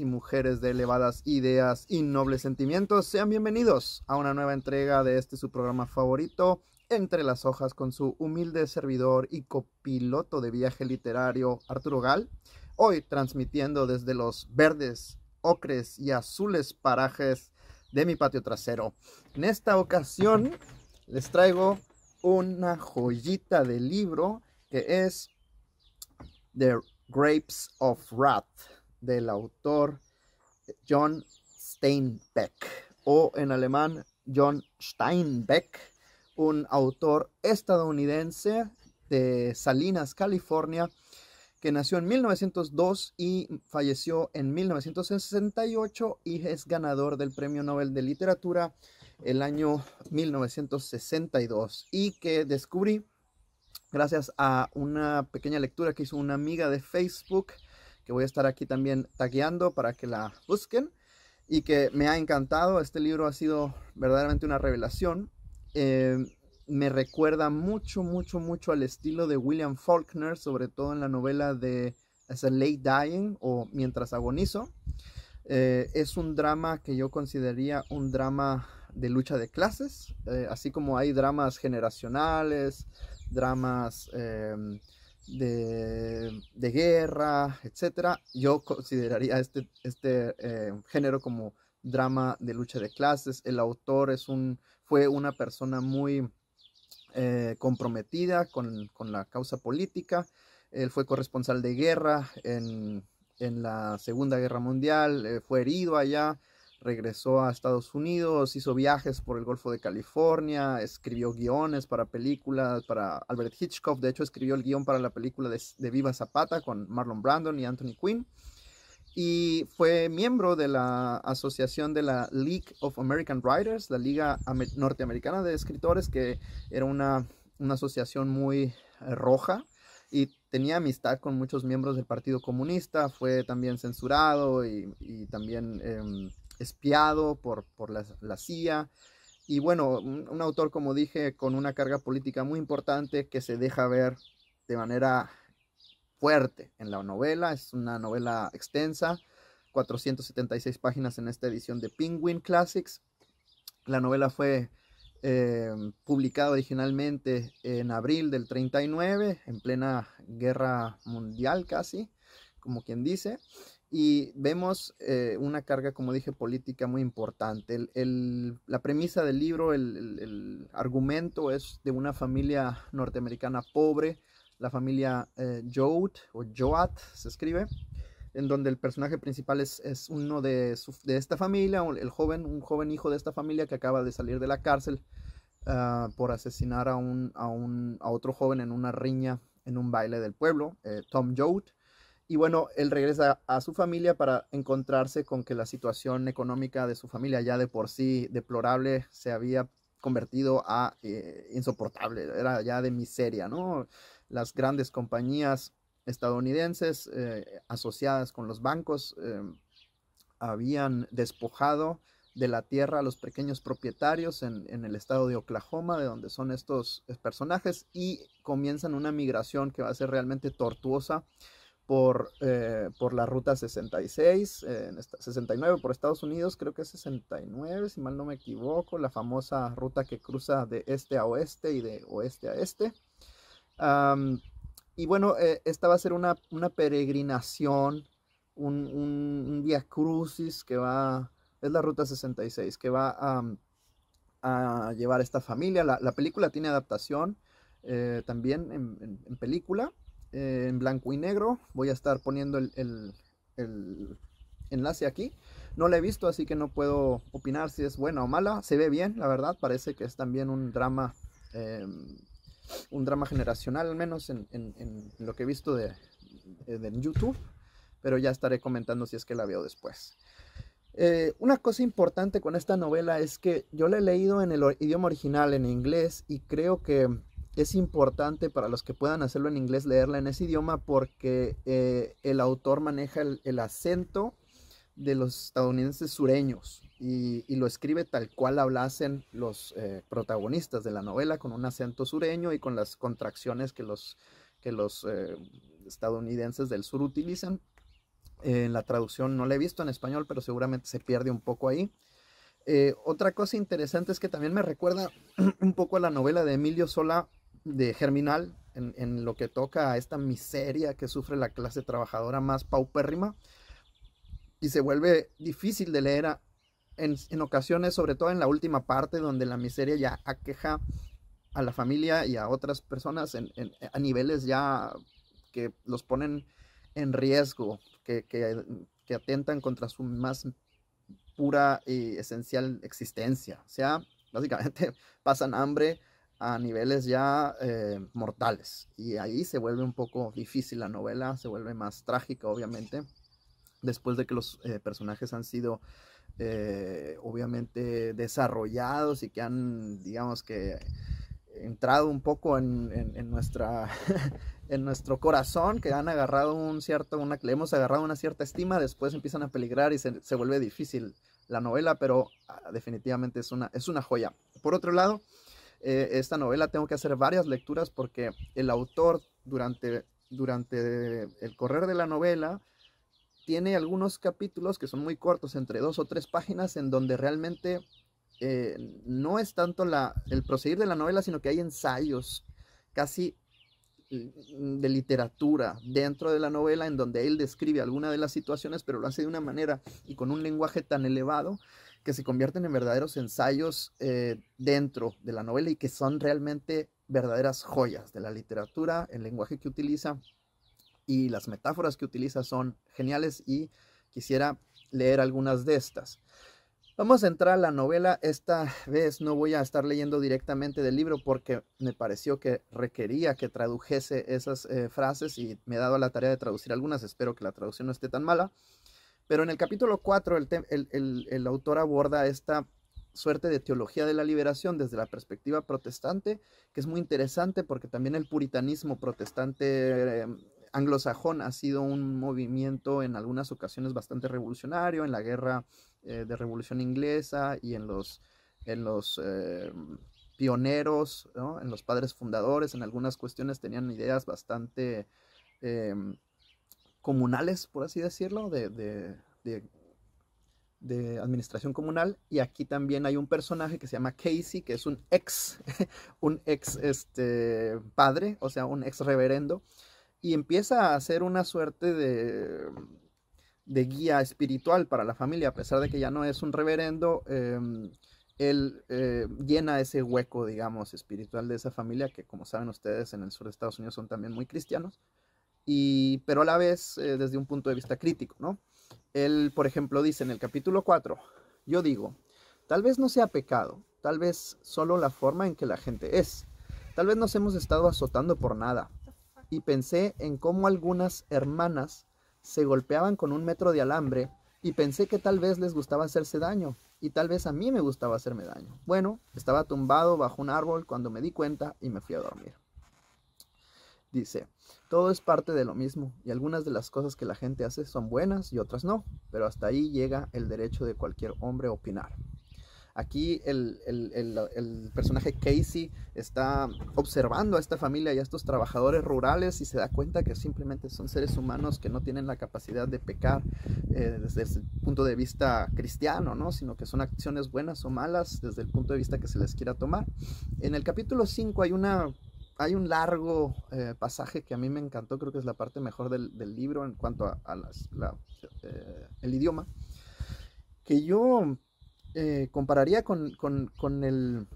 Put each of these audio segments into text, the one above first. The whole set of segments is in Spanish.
y mujeres de elevadas ideas y nobles sentimientos, sean bienvenidos a una nueva entrega de este su programa favorito, Entre las hojas, con su humilde servidor y copiloto de viaje literario, Arturo Gal, hoy transmitiendo desde los verdes, ocres y azules parajes de mi patio trasero. En esta ocasión les traigo una joyita de libro que es The Grapes of Wrath del autor John Steinbeck o en alemán John Steinbeck, un autor estadounidense de Salinas, California, que nació en 1902 y falleció en 1968 y es ganador del Premio Nobel de Literatura el año 1962 y que descubrí gracias a una pequeña lectura que hizo una amiga de Facebook que voy a estar aquí también tagueando para que la busquen y que me ha encantado. Este libro ha sido verdaderamente una revelación. Eh, me recuerda mucho, mucho, mucho al estilo de William Faulkner, sobre todo en la novela de As a Late Dying o Mientras Agonizo. Eh, es un drama que yo consideraría un drama de lucha de clases, eh, así como hay dramas generacionales, dramas de, guerra, etcétera, Yo consideraría este, este eh, género como drama de lucha de clases. El autor es un, fue una persona muy eh, comprometida con, la causa política. Él fue corresponsal de guerra en, la Segunda Guerra Mundial, eh, fue herido allá, regresó a Estados Unidos, hizo viajes por el Golfo de California, escribió guiones para películas, para Albert Hitchcock, de hecho escribió el guión para la película de, Viva Zapata con Marlon Brandon y Anthony Quinn, y fue miembro de la asociación de la League of American Writers, la Liga Norteamericana de Escritores, que era una, asociación muy eh, roja y tenía amistad con muchos miembros del Partido Comunista, fue también censurado y, también... Em, espiado por, la, la CIA. Y bueno, un, autor, como dije, con una carga política muy importante que se deja ver de manera fuerte en la novela. Es una novela extensa, 476 páginas en esta edición de Penguin Classics. La novela fue eh, publicada originalmente en abril del 39, en plena guerra mundial casi, como quien dice. Y vemos eh, una carga, como dije, política muy importante. la premisa del libro, el, argumento es de una familia norteamericana pobre, la familia eh, o Joat se escribe, en donde el personaje principal es, uno de, esta familia, el joven, un joven hijo de esta familia que acaba de salir de la cárcel ah, por asesinar a, un, a, otro joven en una riña en un baile del pueblo, eh, Tom Joad y bueno, él regresa a su familia para encontrarse con que la situación económica de su familia ya de por sí deplorable se había convertido a eh, insoportable, era ya de miseria, ¿no? Las grandes compañías estadounidenses eh, asociadas con los bancos eh, habían despojado de la tierra a los pequeños propietarios en, el estado de Oklahoma, de donde son estos personajes, y comienzan una migración que va a ser realmente tortuosa por, eh, por la ruta 66, 69 eh, por Estados Unidos, creo que es 69, si mal no me equivoco, la famosa ruta que cruza de este a oeste y de oeste a este. y bueno, eh, esta va a ser una, peregrinación, un, un, via crucis que va, es la ruta 66, que va a, mm, llevar a esta familia. La, película tiene adaptación también en película. Eh, en blanco y negro. Voy a estar poniendo el, enlace aquí. No la he visto, así que no puedo opinar si es buena o mala. Se ve bien, la verdad. Parece que es también un drama, em, un drama generacional, al menos en, lo que he visto de, eh, YouTube. Pero ya estaré comentando si es que la veo después. Eh, una cosa importante con esta novela es que yo la he leído en el idioma original, en inglés, y creo que es importante para los que puedan hacerlo en inglés leerla en ese idioma porque eh, el autor maneja el, acento de los estadounidenses sureños y, lo escribe tal cual hablasen los eh, protagonistas de la novela con un acento sureño y con las contracciones que los, que los eh, estadounidenses del sur utilizan. en la traducción no la he visto en español, pero seguramente se pierde un poco ahí. otra cosa interesante es que también me recuerda un poco a la novela de Emilio Sola de Germinal en, lo que toca a esta miseria que sufre la clase trabajadora más paupérrima y se vuelve difícil de leer en, ocasiones, sobre todo en la última parte donde la miseria ya aqueja a la familia y a otras personas a niveles ya que los ponen en riesgo, que, que atentan contra su más pura y esencial existencia. O sea, básicamente pasan hambre, a niveles ya eh, mortales. Y ahí se vuelve un poco difícil la novela, se vuelve más trágica, obviamente, después de que los eh, personajes han sido, eh, obviamente, desarrollados y que han, digamos que, entrado un poco en, nuestra... en nuestro corazón, que han agarrado un cierto, una, le hemos agarrado una cierta estima, después empiezan a peligrar y se, vuelve difícil la novela, pero ah, definitivamente es una, es una joya. Por otro lado, eh, esta novela tengo que hacer varias lecturas porque el autor durante, durante el correr de la novela tiene algunos capítulos que son muy cortos, entre dos o tres páginas, en donde realmente eh, no es tanto el proseguir de la novela, sino que hay ensayos casi eh, de literatura dentro de la novela en donde él describe alguna de las situaciones, pero lo hace de una manera y con un lenguaje tan elevado que se convierten en verdaderos ensayos eh, dentro de la novela y que son realmente verdaderas joyas de la literatura, el lenguaje que utiliza y las metáforas que utiliza son geniales y quisiera leer algunas de estas. Vamos a entrar a la novela. Esta vez no voy a estar leyendo directamente del libro porque me pareció que requería que tradujese esas eh, frases y me he dado la tarea de traducir algunas. Espero que la traducción no esté tan mala. Pero en el capítulo 4 el, el, autor aborda esta suerte de teología de la liberación desde la perspectiva protestante, que es muy interesante porque también el puritanismo protestante em, anglosajón ha sido un movimiento en algunas ocasiones bastante revolucionario, en la guerra eh, de revolución inglesa y en los, los em, pioneros, en los padres fundadores, en algunas cuestiones tenían ideas bastante... Em, comunales, por así decirlo, de, de, administración comunal. Y aquí también hay un personaje que se llama Casey, que es un ex, un ex este, padre, o sea, un ex reverendo, y empieza a hacer una suerte de, de guía espiritual para la familia, a pesar de que ya no es un reverendo. Em, él eh, llena ese hueco, digamos, espiritual de esa familia, que como saben ustedes en el sur de Estados Unidos son también muy cristianos pero a la vez eh, desde un punto de vista crítico, ¿no? Él, por ejemplo, dice en el capítulo 4, yo digo, tal vez no sea pecado, tal vez solo la forma en que la gente es, tal vez nos hemos estado azotando por nada, y pensé en cómo algunas hermanas se golpeaban con un metro de alambre y pensé que tal vez les gustaba hacerse daño y tal vez a mí me gustaba hacerme daño. Bueno, estaba tumbado bajo un árbol cuando me di cuenta y me fui a dormir. Dice, todo es parte de lo mismo y algunas de las cosas que la gente hace son buenas y otras no, pero hasta ahí llega el derecho de cualquier hombre a opinar. Aquí el, personaje Casey está observando a esta familia y a estos trabajadores rurales y se da cuenta que simplemente son seres humanos que no tienen la capacidad de pecar eh, desde el punto de vista cristiano, ¿no? sino que son acciones buenas o malas desde el punto de vista que se les quiera tomar. En el capítulo 5 hay una hay un largo eh, pasaje que a mí me encantó, creo que es la parte mejor del, libro en cuanto a, las, eh, el idioma, que yo eh, compararía con, con, con el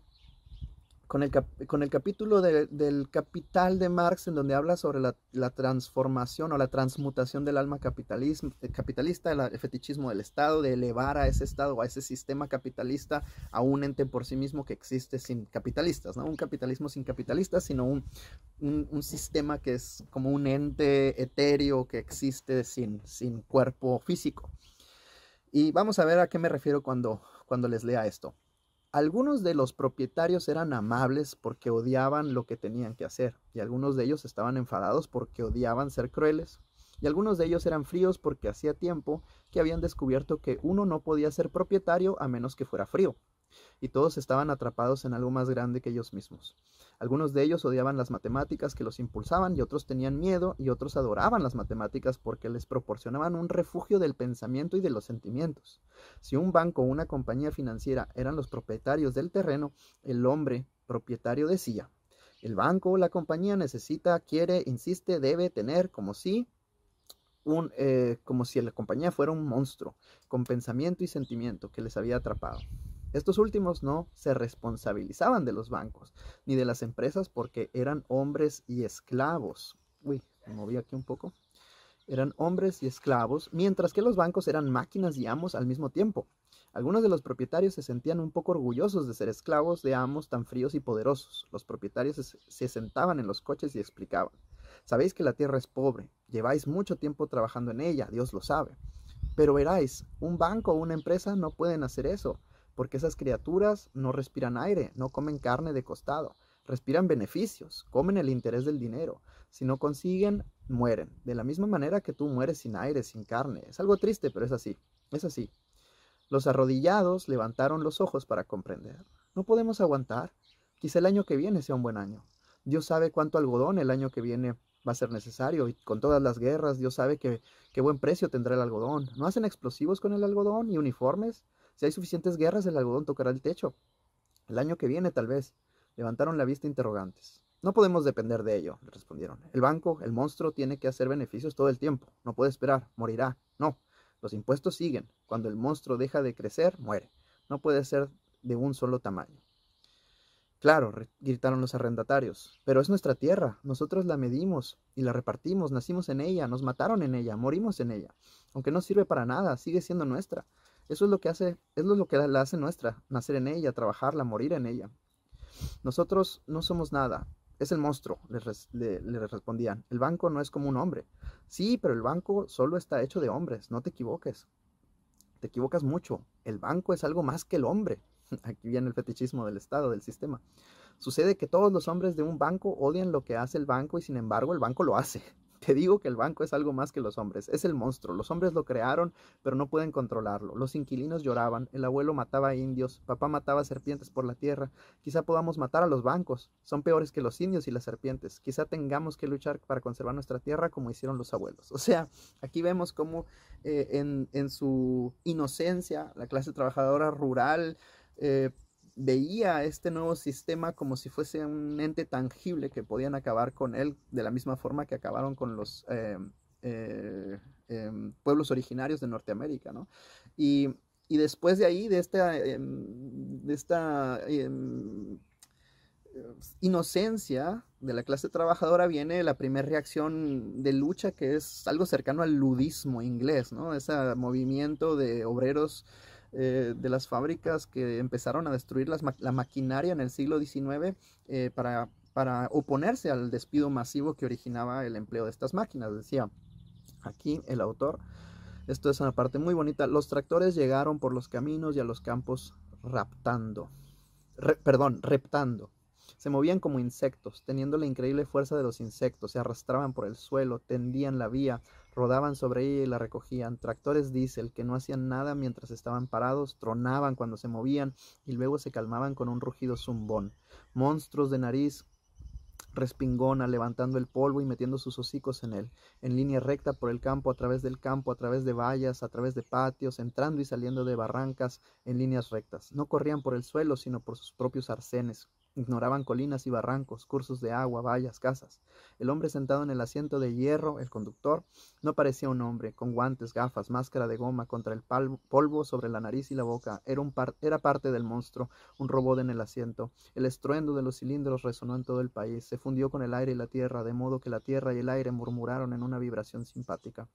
con el, capítulo del Capital de Marx, en donde habla sobre la, transformación o la transmutación del alma eh, capitalista, el, fetichismo del Estado, de elevar a ese Estado o a ese sistema capitalista a un ente por sí mismo que existe sin capitalistas, ¿no? Un capitalismo sin capitalistas, sino un, sistema que es como un ente etéreo que existe sin, cuerpo físico. Y vamos a ver a qué me refiero cuando les lea esto. Algunos de los propietarios eran amables porque odiaban lo que tenían que hacer, y algunos de ellos estaban enfadados porque odiaban ser crueles, y algunos de ellos eran fríos porque hacía tiempo que habían descubierto que uno no podía ser propietario a menos que fuera frío y todos estaban atrapados en algo más grande que ellos mismos. Algunos de ellos odiaban las matemáticas que los impulsaban y otros tenían miedo y otros adoraban las matemáticas porque les proporcionaban un refugio del pensamiento y de los sentimientos. Si un banco o una compañía financiera eran los propietarios del terreno, el hombre propietario decía, el banco o la compañía necesita, quiere, insiste, debe tener como si un, eh, como si la compañía fuera un monstruo, con pensamiento y sentimiento que les había atrapado. Estos últimos no se responsabilizaban de los bancos ni de las empresas porque eran hombres y esclavos. Uy, me moví aquí un poco. Eran hombres y esclavos, mientras que los bancos eran máquinas y amos al mismo tiempo. Algunos de los propietarios se sentían un poco orgullosos de ser esclavos de amos tan fríos y poderosos. Los propietarios se, sentaban en los coches y explicaban, sabéis que la tierra es pobre, lleváis mucho tiempo trabajando en ella, Dios lo sabe. Pero veráis, un banco o una empresa no pueden hacer eso porque esas criaturas no respiran aire, no comen carne de costado, respiran beneficios, comen el interés del dinero. Si no consiguen, mueren, de la misma manera que tú mueres sin aire, sin carne. Es algo triste, pero es así, es así. Los arrodillados levantaron los ojos para comprender. No podemos aguantar. Quizá el año que viene sea un buen año. Dios sabe cuánto algodón el año que viene va a ser necesario y con todas las guerras Dios sabe qué buen precio tendrá el algodón. ¿No hacen explosivos con el algodón y uniformes? Si hay suficientes guerras, el algodón tocará el techo. El año que viene, tal vez. Levantaron la vista interrogantes. No podemos depender de ello, le respondieron. El banco, el monstruo, tiene que hacer beneficios todo el tiempo. No puede esperar, morirá. No, los impuestos siguen. Cuando el monstruo deja de crecer, muere. No puede ser de un solo tamaño. Claro, gritaron los arrendatarios, pero es nuestra tierra, nosotros la medimos y la repartimos, nacimos en ella, nos mataron en ella, morimos en ella. Aunque no sirve para nada, sigue siendo nuestra. Eso es lo que hace, es lo que la hace nuestra, nacer en ella, trabajarla, morir en ella. Nosotros no somos nada, es el monstruo, le, le, respondían. El banco no es como un hombre. Sí, pero el banco solo está hecho de hombres, no te equivoques. Te equivocas mucho. El banco es algo más que el hombre. Aquí viene el fetichismo del Estado, del sistema. Sucede que todos los hombres de un banco odian lo que hace el banco y sin embargo el banco lo hace. Te digo que el banco es algo más que los hombres, es el monstruo. Los hombres lo crearon, pero no pueden controlarlo. Los inquilinos lloraban, el abuelo mataba a indios, papá mataba serpientes por la tierra. Quizá podamos matar a los bancos, son peores que los indios y las serpientes. Quizá tengamos que luchar para conservar nuestra tierra como hicieron los abuelos. O sea, aquí vemos cómo eh, en, en, su inocencia la clase trabajadora rural... Eh, veía este nuevo sistema como si fuese un ente tangible que podían acabar con él de la misma forma que acabaron con los eh, eh, em, pueblos originarios de Norteamérica, ¿no? Y, y después de ahí, de esta, em, de esta em, inocencia de la clase trabajadora viene la primera reacción de lucha que es algo cercano al ludismo inglés, ¿no? Ese movimiento de obreros eh, de las fábricas que empezaron a destruir las, la maquinaria en el siglo XIX eh, para, para oponerse al despido masivo que originaba el empleo de estas máquinas. Decía aquí el autor, esto es una parte muy bonita, los tractores llegaron por los caminos y a los campos raptando, perdón, reptando. Se movían como insectos, teniendo la increíble fuerza de los insectos, se arrastraban por el suelo, tendían la vía, rodaban sobre ella y la recogían, tractores diésel que no hacían nada mientras estaban parados, tronaban cuando se movían y luego se calmaban con un rugido zumbón, monstruos de nariz respingona, levantando el polvo y metiendo sus hocicos en él, en línea recta por el campo, a través del campo, a través de vallas, a través de patios, entrando y saliendo de barrancas en líneas rectas. No corrían por el suelo, sino por sus propios arcenes, Ignoraban colinas y barrancos, cursos de agua, vallas, casas. El hombre sentado en el asiento de hierro, el conductor, no parecía un hombre, con guantes, gafas, máscara de goma contra el polvo sobre la nariz y la boca. Era, era parte del monstruo, un robot en el asiento. El estruendo de los cilindros resonó en todo el país, se fundió con el aire y la tierra, de modo que la tierra y el aire murmuraron en una vibración simpática.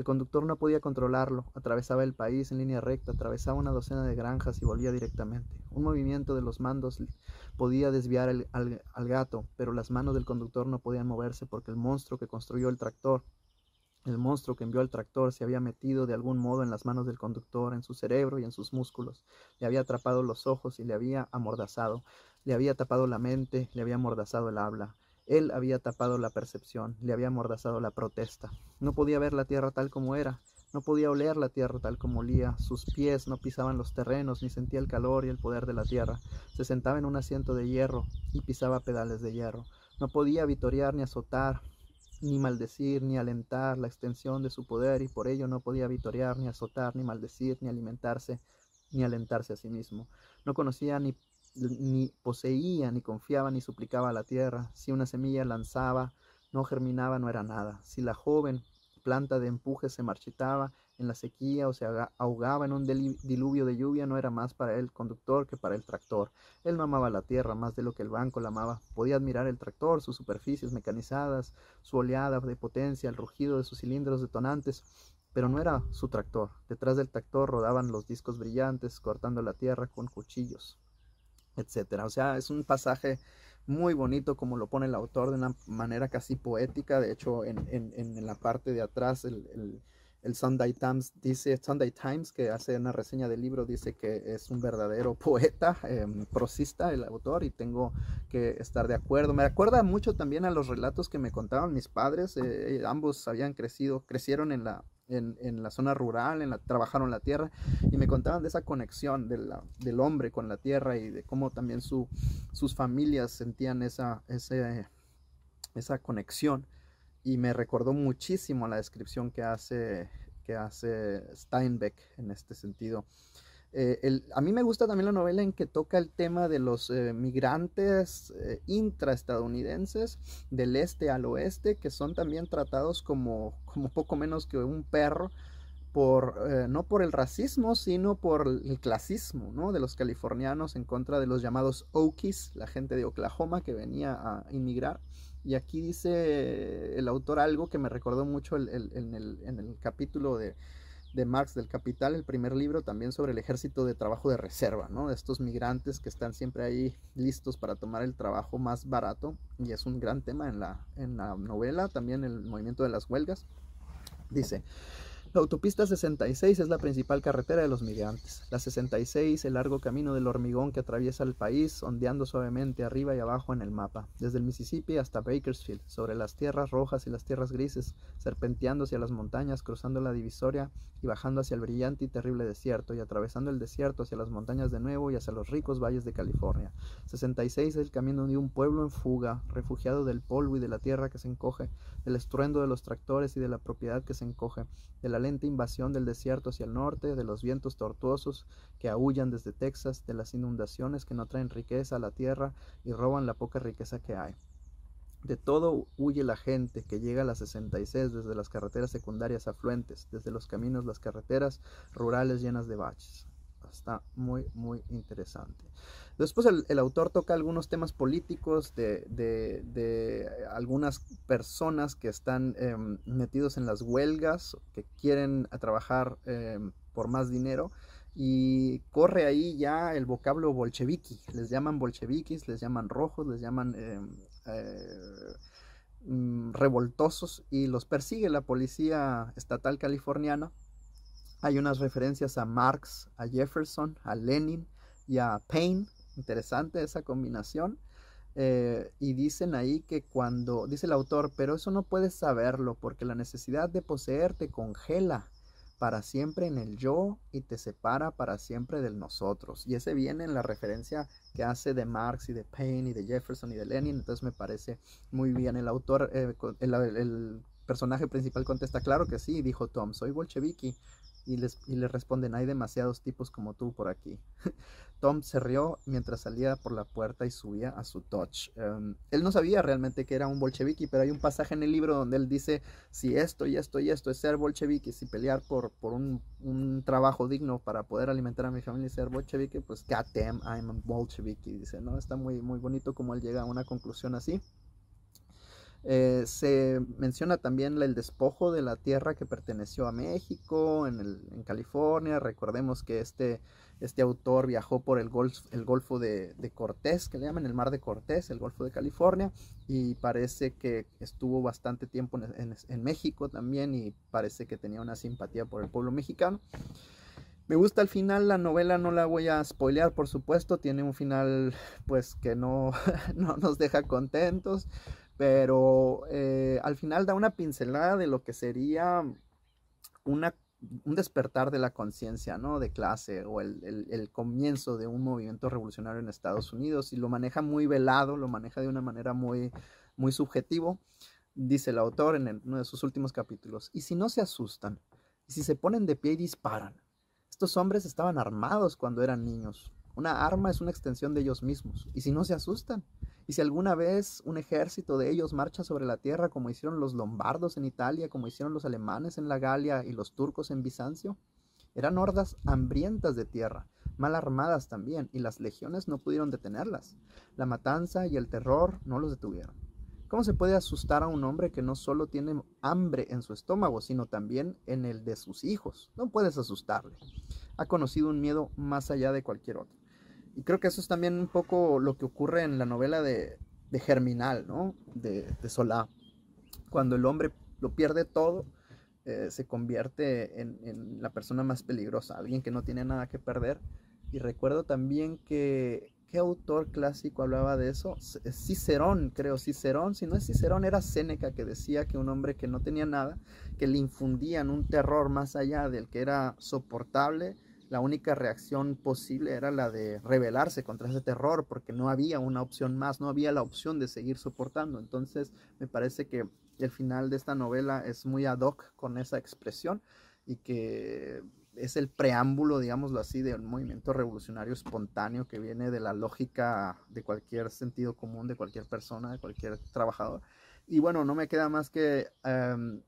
El conductor no podía controlarlo, atravesaba el país en línea recta, atravesaba una docena de granjas y volvía directamente. Un movimiento de los mandos podía desviar al, al gato, pero las manos del conductor no podían moverse porque el monstruo que construyó el tractor el monstruo que envió al tractor se había metido de algún modo en las manos del conductor, en su cerebro y en sus músculos. Le había atrapado los ojos y le había amordazado. Le había tapado la mente, le había amordazado el habla. Él había tapado la percepción, le había amordazado la protesta. No podía ver la tierra tal como era, no podía oler la tierra tal como olía, sus pies no pisaban los terrenos, ni sentía el calor y el poder de la tierra. Se sentaba en un asiento de hierro y pisaba pedales de hierro. No podía vitorear ni azotar, ni maldecir, ni alentar la extensión de su poder, y por ello no podía vitorear, ni azotar, ni maldecir, ni alimentarse, ni alentarse a sí mismo. No conocía ni ni poseía, ni confiaba, ni suplicaba a la tierra. Si una semilla lanzaba, no germinaba, no era nada. Si la joven planta de empuje se marchitaba en la sequía o se ahogaba en un diluvio de lluvia, no era más para el conductor que para el tractor. Él no amaba la tierra más de lo que el banco la amaba. Podía admirar el tractor, sus superficies mecanizadas, su oleada de potencia, el rugido de sus cilindros detonantes, pero no era su tractor. Detrás del tractor rodaban los discos brillantes, cortando la tierra con cuchillos etcétera. O sea, es un pasaje muy bonito como lo pone el autor de una manera casi poética. De hecho, en, la parte de atrás, el, Sunday Times dice, Sunday Times, que hace una reseña del libro, dice que es un verdadero poeta, em, prosista el autor, y tengo que estar de acuerdo. Me recuerda mucho también a los relatos que me contaban mis padres. Eh, ambos habían crecido, crecieron en la en, la zona rural, en la, trabajaron la tierra, y me contaban de esa conexión del hombre con la tierra y de cómo también sus familias sentían esa, esa conexión. Y me recordó muchísimo la descripción que hace, que hace Steinbeck en este sentido. Eh, a mí me gusta también la novela en que toca el tema de los eh, migrantes eh, intraestadounidenses del este al oeste, que son también tratados como, como poco menos que un perro, por, no por el racismo, sino por el clasismo ¿no? de los californianos en contra de los llamados Okies, la gente de Oklahoma que venía a inmigrar. Y aquí dice el autor algo que me recordó mucho en el capítulo de de Marx del Capital, el primer libro también sobre el ejército de trabajo de reserva, ¿no? Estos migrantes que están siempre ahí listos para tomar el trabajo más barato y es un gran tema en la, en la novela, también el movimiento de las huelgas. Dice, la autopista 66 es la principal carretera de los migrantes. La 66, el largo camino del hormigón que atraviesa el país, ondeando suavemente arriba y abajo en el mapa, desde el Mississippi hasta Bakersfield, sobre las tierras rojas y las tierras grises, serpenteando hacia las montañas, cruzando la divisoria y bajando hacia el brillante y terrible desierto, y atravesando el desierto hacia las montañas de nuevo y hacia los ricos valles de California. 66 es el camino de un pueblo en fuga, refugiado del polvo y de la tierra que se encoge, del estruendo de los tractores y de la propiedad que se encoge, de la lenta invasión del desierto hacia el norte, de los vientos tortuosos que aullan desde Texas, de las inundaciones que no traen riqueza a la tierra y roban la poca riqueza que hay. De todo huye la gente que llega a las 66 desde las carreteras secundarias afluentes, desde los caminos, las carreteras rurales llenas de baches. Está muy, muy interesante. Después el, autor toca algunos temas políticos de, de, de algunas personas que están em, metidos en las huelgas, que quieren trabajar em, por más dinero y corre ahí ya el vocablo bolcheviki. Les llaman bolcheviquis, les llaman rojos, les llaman em, eh, mm, revoltosos y los persigue la policía estatal californiana hay unas referencias a Marx, a Jefferson, a Lenin y a Paine. Interesante esa combinación. Eh, y dicen ahí que cuando, dice el autor, pero eso no puedes saberlo porque la necesidad de poseerte congela para siempre en el yo y te separa para siempre del nosotros. Y ese viene en la referencia que hace de Marx y de Paine y de Jefferson y de Lenin, entonces me parece muy bien. El autor, eh, el, personaje principal contesta, claro que sí, dijo Tom, soy bolcheviki y les, y les responden, hay demasiados tipos como tú por aquí. Tom se rió mientras salía por la puerta y subía a su touch. Em, él no sabía realmente que era un bolchevique, pero hay un pasaje en el libro donde él dice, si esto y esto y esto es ser bolchevique, si pelear por, por un, trabajo digno para poder alimentar a mi familia y ser bolchevique, pues damn, I'm a bolchevique, Dice, ¿no? Está muy, muy bonito como él llega a una conclusión así. Eh, se menciona también el despojo de la tierra que perteneció a México, en, California. Recordemos que este, este autor viajó por el, golf, el Golfo de, Cortés, que le llaman el Mar de Cortés, el Golfo de California, y parece que estuvo bastante tiempo en, México también y parece que tenía una simpatía por el pueblo mexicano. Me gusta el final, la novela no la voy a spoilear, por supuesto, tiene un final pues que no, no nos deja contentos, pero eh, al final da una pincelada de lo que sería un despertar de la conciencia, ¿no? De clase o el, comienzo de un movimiento revolucionario en Estados Unidos y lo maneja muy velado, lo maneja de una manera muy, muy subjetivo, dice el autor en uno de sus últimos capítulos. Y si no se asustan, y si se ponen de pie y disparan, estos hombres estaban armados cuando eran niños. Una arma es una extensión de ellos mismos. Y si no se asustan, y si alguna vez un ejército de ellos marcha sobre la tierra como hicieron los lombardos en Italia, como hicieron los alemanes en la Galia y los turcos en Bizancio, eran hordas hambrientas de tierra, mal armadas también, y las legiones no pudieron detenerlas. La matanza y el terror no los detuvieron. ¿Cómo se puede asustar a un hombre que no solo tiene hambre en su estómago, sino también en el de sus hijos? No puedes asustarle. Ha conocido un miedo más allá de cualquier otro. Y creo que eso es también un poco lo que ocurre en la novela de, Germinal, ¿no? De, de, Solá. Cuando el hombre lo pierde todo, eh, se convierte en, en, la persona más peligrosa, alguien que no tiene nada que perder. Y recuerdo también que, ¿qué autor clásico hablaba de eso? Eh, Cicerón, creo, Cicerón, si no es Cicerón, era Séneca que decía que un hombre que no tenía nada, que le infundían un terror más allá del que era soportable, la única reacción posible era la de rebelarse contra ese terror, porque no había una opción más, no había la opción de seguir soportando. Entonces me parece que el final de esta novela es muy ad hoc con esa expresión y que es el preámbulo, digámoslo así, de un movimiento revolucionario espontáneo que viene de la lógica de cualquier sentido común, de cualquier persona, de cualquier trabajador. Y bueno, no me queda más que em,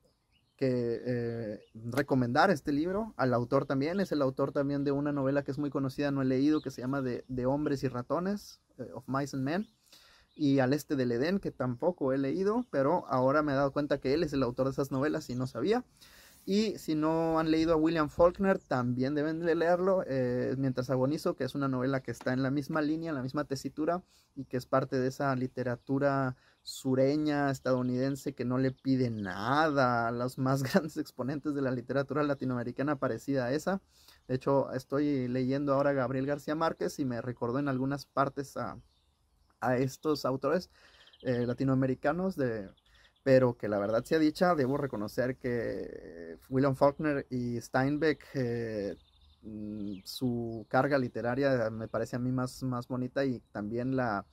eh, recomendar este libro, al autor también, es el autor también de una novela que es muy conocida, no he leído, que se llama De, Hombres y Ratones, eh, Of Mice and Men, y Al Este del Edén, que tampoco he leído, pero ahora me he dado cuenta que él es el autor de esas novelas y no sabía. Y si no han leído a William Faulkner, también deben leerlo, eh, Mientras agonizo, que es una novela que está en la misma línea, en la misma tesitura, y que es parte de esa literatura sureña, estadounidense, que no le pide nada a los más grandes exponentes de la literatura latinoamericana parecida a esa. De hecho, estoy leyendo ahora a Gabriel García Márquez y me recordó en algunas partes a, estos autores eh, latinoamericanos de, pero que la verdad sea dicha, debo reconocer que William Faulkner y Steinbeck, eh, mm, su carga literaria me parece a mí más, más bonita y también la,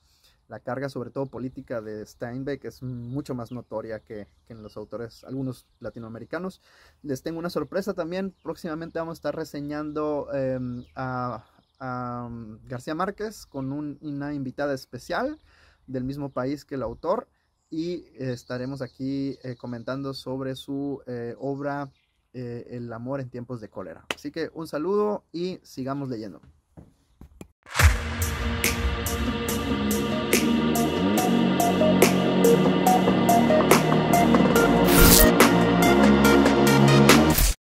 carga sobre todo política de Steinbeck es mucho más notoria que, en los autores, algunos latinoamericanos. Les tengo una sorpresa también, próximamente vamos a estar reseñando em, a, mm, García Márquez con una invitada especial del mismo país que el autor y eh, estaremos aquí eh, comentando sobre su eh, obra El amor en tiempos de cólera. Así que un saludo y sigamos leyendo.